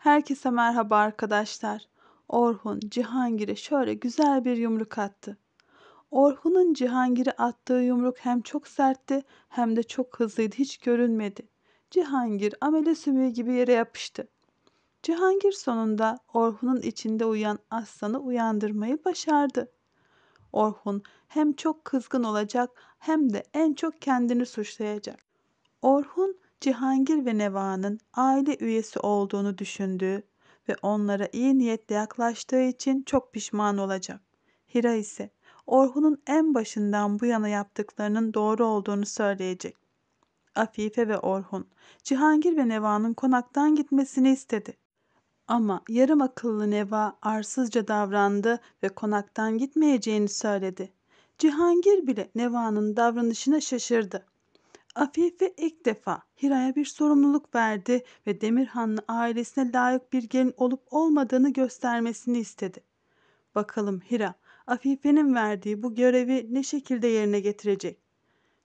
Herkese merhaba arkadaşlar. Orhun Cihangir'e şöyle güzel bir yumruk attı. Orhun'un Cihangir'e attığı yumruk hem çok sertti hem de çok hızlıydı hiç görünmedi. Cihangir amele sümüğü gibi yere yapıştı. Cihangir sonunda Orhun'un içinde uyuyan aslanı uyandırmayı başardı. Orhun hem çok kızgın olacak hem de en çok kendini suçlayacak. Orhun Cihangir ve Neva'nın aile üyesi olduğunu düşündüğü ve onlara iyi niyetle yaklaştığı için çok pişman olacak. Hira ise Orhun'un en başından bu yana yaptıklarının doğru olduğunu söyleyecek. Afife ve Orhun, Cihangir ve Neva'nın konaktan gitmesini istedi. Ama yarım akıllı Neva arsızca davrandı ve konaktan gitmeyeceğini söyledi. Cihangir bile Neva'nın davranışına şaşırdı. Afife ilk defa Hira'ya bir sorumluluk verdi ve Demirhanlı ailesine layık bir gelin olup olmadığını göstermesini istedi. Bakalım Hira, Afife'nin verdiği bu görevi ne şekilde yerine getirecek?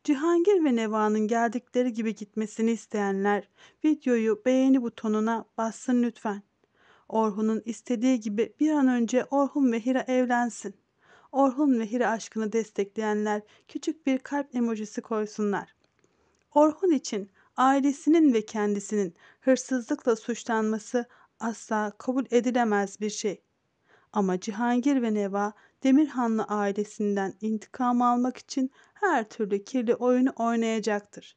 Cihangir ve Neva'nın geldikleri gibi gitmesini isteyenler videoyu beğeni butonuna bassın lütfen. Orhun'un istediği gibi bir an önce Orhun ve Hira evlensin. Orhun ve Hira aşkını destekleyenler küçük bir kalp emojisi koysunlar. Orhun için ailesinin ve kendisinin hırsızlıkla suçlanması asla kabul edilemez bir şey. Ama Cihangir ve Neva Demirhanlı ailesinden intikam almak için her türlü kirli oyunu oynayacaktır.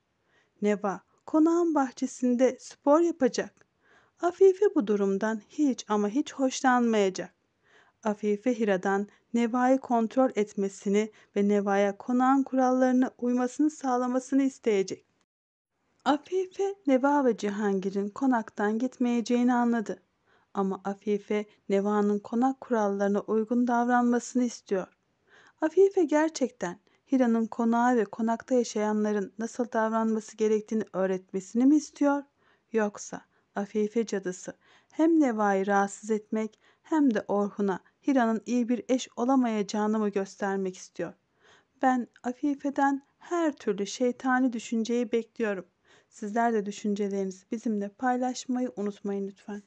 Neva konağın bahçesinde spor yapacak. Afife bu durumdan hiç ama hiç hoşlanmayacak. Afife Hira'dan Neva'yı kontrol etmesini ve Neva'ya konağın kurallarına uymasını sağlamasını isteyecek. Afife Neva ve Cihangir'in konaktan gitmeyeceğini anladı. Ama Afife Neva'nın konak kurallarına uygun davranmasını istiyor. Afife gerçekten Hira'nın konağa ve konakta yaşayanların nasıl davranması gerektiğini öğretmesini mi istiyor? Yoksa Afife cadısı hem Neva'yı rahatsız etmek hem de Orhun'a Hira'nın iyi bir eş olamayacağını mı göstermek istiyor? Ben Afife'den her türlü şeytani düşünceyi bekliyorum. Sizler de düşüncelerinizi bizimle paylaşmayı unutmayın lütfen.